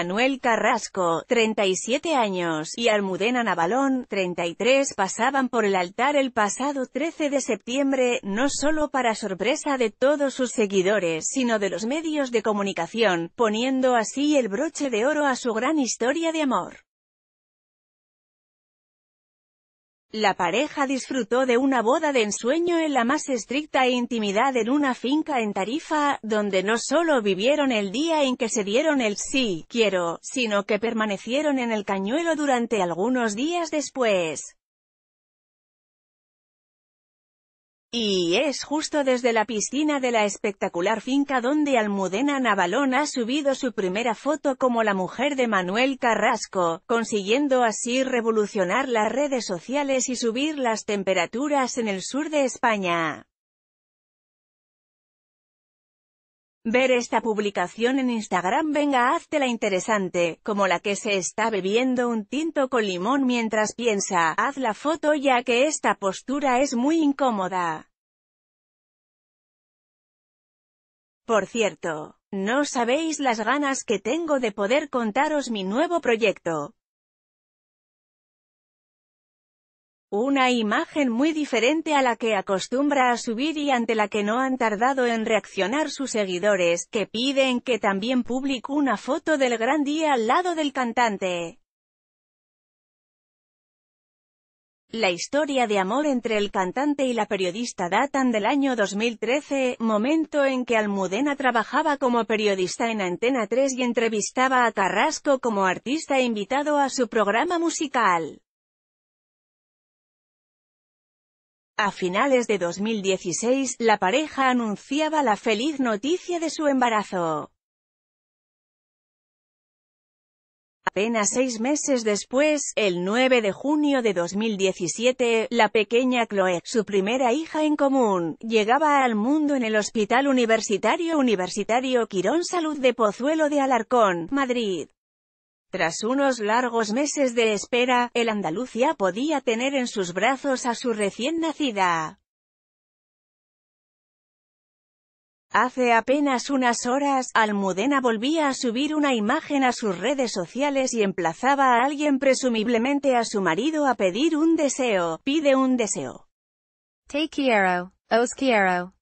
Manuel Carrasco, 37 años, y Almudena Navalón, 33, pasaban por el altar el pasado 13 de septiembre, no solo para sorpresa de todos sus seguidores, sino de los medios de comunicación, poniendo así el broche de oro a su gran historia de amor. La pareja disfrutó de una boda de ensueño en la más estricta intimidad en una finca en Tarifa, donde no solo vivieron el día en que se dieron el sí, quiero, sino que permanecieron en el cañuelo durante algunos días después. Y es justo desde la piscina de la espectacular finca donde Almudena Navalón ha subido su primera foto como la mujer de Manuel Carrasco, consiguiendo así revolucionar las redes sociales y subir las temperaturas en el sur de España. Ver esta publicación en Instagram venga la interesante, como la que se está bebiendo un tinto con limón mientras piensa, haz la foto ya que esta postura es muy incómoda. Por cierto, no sabéis las ganas que tengo de poder contaros mi nuevo proyecto, Una imagen muy diferente a la que acostumbra a subir y ante la que no han tardado en reaccionar sus seguidores, que piden que también publique una foto del gran día al lado del cantante. La historia de amor entre el cantante y la periodista datan del año 2013, momento en que Almudena trabajaba como periodista en Antena 3 y entrevistaba a Carrasco como artista invitado a su programa musical. A finales de 2016, la pareja anunciaba la feliz noticia de su embarazo. Apenas seis meses después, el 9 de junio de 2017, la pequeña Chloe, su primera hija en común, llegaba al mundo en el Hospital Universitario Universitario Quirón Salud de Pozuelo de Alarcón, Madrid. Tras unos largos meses de espera, el Andalucía podía tener en sus brazos a su recién nacida. Hace apenas unas horas, Almudena volvía a subir una imagen a sus redes sociales y emplazaba a alguien presumiblemente a su marido a pedir un deseo, pide un deseo. Te quiero, os quiero.